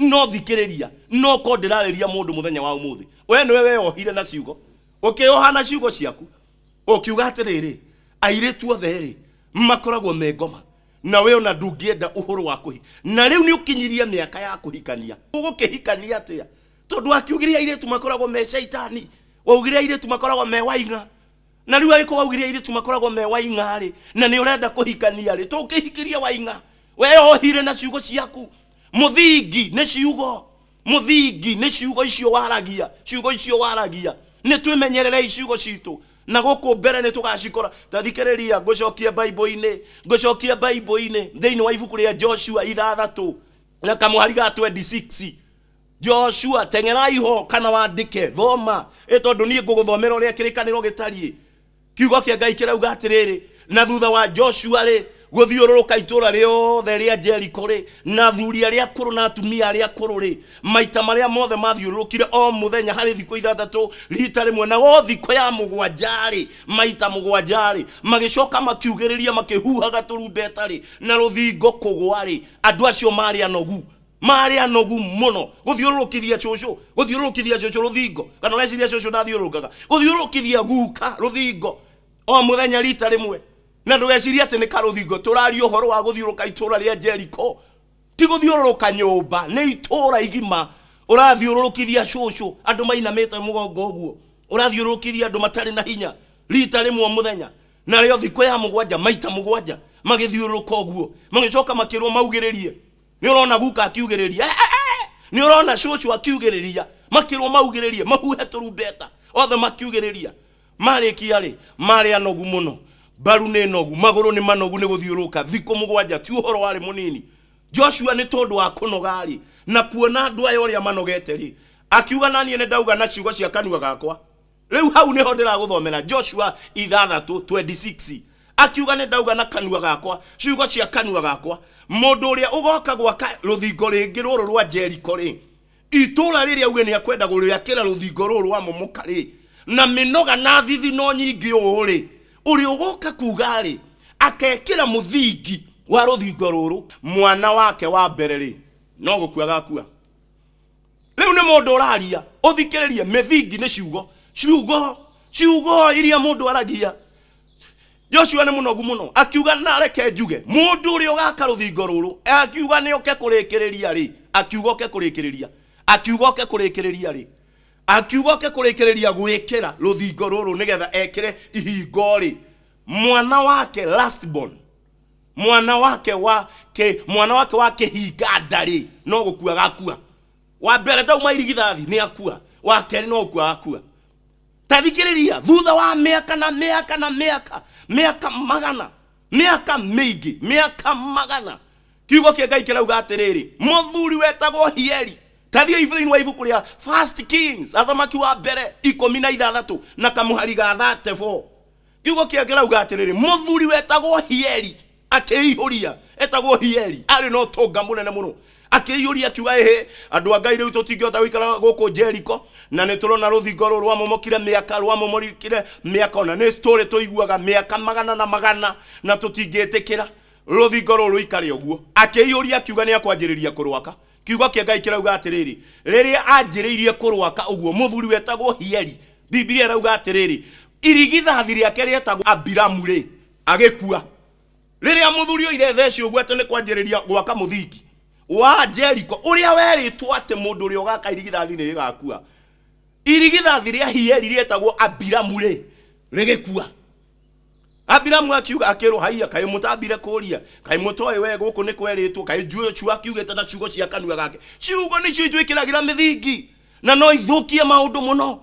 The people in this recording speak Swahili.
no thikiriria no ko ndirariria mundu muthenya wa umuthi we we ohire na ciugo oha na ciugo ciaku ukiuga atiriri airitu othe ri makoragwo me ngoma na we ona ndungienda uhuru wa kuhi na riu ni ukinyiria miaka ya kuhikania ugukihikania atia tondu akiugire airitu makoragwo me shaitani waugire airitu makoragwo me wainga na riu agiko waugire airitu makoragwo me wainga ri na ni urenda kuhikania ri tukihikiria wainga we ohire na ciugo ciaku muthingi ni ciugo muthingi nä ciugo icio waragia ciugo icio waragia nä twä ciugo citå na gå mbere nä tå gacikora tathikä rä ria ngå cokie mbaibå-inä ngå cokie mbaibå-inä thä inä wa ibuku rä a joshua ithathatå na kamwari ga 26 joshua teng'era iho kana wandĩke thoma ä tondå niä ngå gå thomera å rä a kä rä kanä ro gä tariä kiugo kä ngai kä rauga atä rä rä na thutha wa joshua rä guthiururuka itura riothe ria jeriko ri na athuri aria akuru na atumia aria akuru ri maita maria mothe mathiururukire o muthenya harä thikå ithathatå rita rä mwe na o thikå ya må gwanja maita må gwanja rä magä coka makiugä rä ria makä huhaga tå rumbeta rä na rå thingo kå gwa rä andå acio marä anogu marä anogu må no gå thiå rå rå kithia cåcå gå thiå rå rå kithia cåcå rå thingo kana å reciria cåcå ndathiå rå rå kaga gå thiå rå rå kithia guka rå thingo o må thenya rita rä mwe na ndwecirie atä nä karå turaria å horo wa gå thiå itå ra rä a jeriko ti gå thiå rå rå nyåmba nä itå ra igima å rathiå rå rå kithia cåcå andå mainamä te må gongo å guo å rathiå rå rå kithia andå matarä na hinya rita rä mwe må thenya narä o thikå ya må gwanja maita må gwanja magä thiå rå rå ka å guo magä coka makä rwo maugä rä rie nä å rona guka akiugä rä ria nä å rona cåcå akiugä rä ria makä rwo maugä rä rie mahuhe tå rumbeta othe makiugä rä ria marä kia rä marä anogu må no mbaru nä nogu magå rå nä manogu nä gå thiå rå ka thikå må gwanja ti å horo warä må nini joshua nä tondå wa kå nogarä na kuona andå aya å rä a manogete rä akiuga naniä nä ndauga na ciugo cia kanua gakwa rä u hau nä ho ndä ragå thomera joshua ithathatå akiuga nä ndauga na kanua gakwa ciugo cia kanua gakwa må ndå å rä a å goka gwaka rå thingo rä ngä rå rå rwa jeriko rä itå ra rä rä auge nä akwenda gå rä akä ra rå thingo rå rwa momoka rä na mä noga na thithi no nyingä å rä uri uguka kuga ri akekira muthingi wa ruthingo ruru mwana wake wa mbere ri no gukua gakua riu ni mundu uraria uthikiririe mithingi ni ciugo ciugo ciugo iria mundu aragia Joshua nä må nogu må no akiuga nareke njuge må ndå å rä a å gaka rå thingo rå rå akiuga nä oke kurikiriria rä kä rä ria rä akiuga oke kå rä kä rä ria akiuga oke rä kä rä ria rä akiuga oke kå rä kä rä ria gwä kä ra rå thingo rå rå nä getha ekä re ihingo mwana wake born mwana wake wa ke, mwana wake wa kä hinga no gukua gakua wa mbere ndauma irigithathi ni akua wa kerä no gukua kua gakua tathikiriria thutha wa miaka na miaka na miaka miaka magana miaka mingi miaka magana kiugo kä ngai kä atiriri muthuri rä rä må thuri wetagwo hieri tathio ibuthĩinĩ wa ibuku rĩa first kings athamaki wa mbere ikũmi na ithathatũ na kamũhari ga 34 kiugo kĩake rauga atĩrĩrĩ mũthuri wetagwo hieri akĩihũria etagwo hieri arĩ na ũtũnga mũnene mũno akĩihũria akiuga ĩhĩ andũ a ngai rĩu tũtingĩhota gũikara gũkũ jeriko na nĩ tũrona rũthingo rũrũ rwamomokire mĩaka rwamomokire mĩaka ona nĩ tũrĩ tũiguaga mĩaka magana na magana na tũtingĩtĩkĩra rũthingo rũrũ ikare ũguo akĩihũria akiuga nĩ akwanjĩrĩria kũrwaka kiugo kĩa ngai kĩrauga atĩrĩrĩ rĩrĩa anjĩrĩirie kũrwaka ũguo mũthuri wetagwo hieli bibilia ĩrauga atĩrĩrĩ irigithathi rĩake rĩetagwo abiramu rĩ agĩkua rĩrĩa mũthuri oire theci ũguo atĩ nĩ kwanjĩrĩria gwaka mũthingi wa jeriko ũrĩa werĩtwo atĩ mũndũ ũrĩa ũgaka irigithathi nĩ rĩgakua irigithathi rĩa hieli rĩetagwo abiramu rĩ kua abiramu akiuga akero haia kai mutabire kuria kai mutoe we guku ni kweritwo kai juyo chua akiugete na ciugo cia kanua gake ciugo ni cio itwikiragira mithingi na no ithukie maundu muno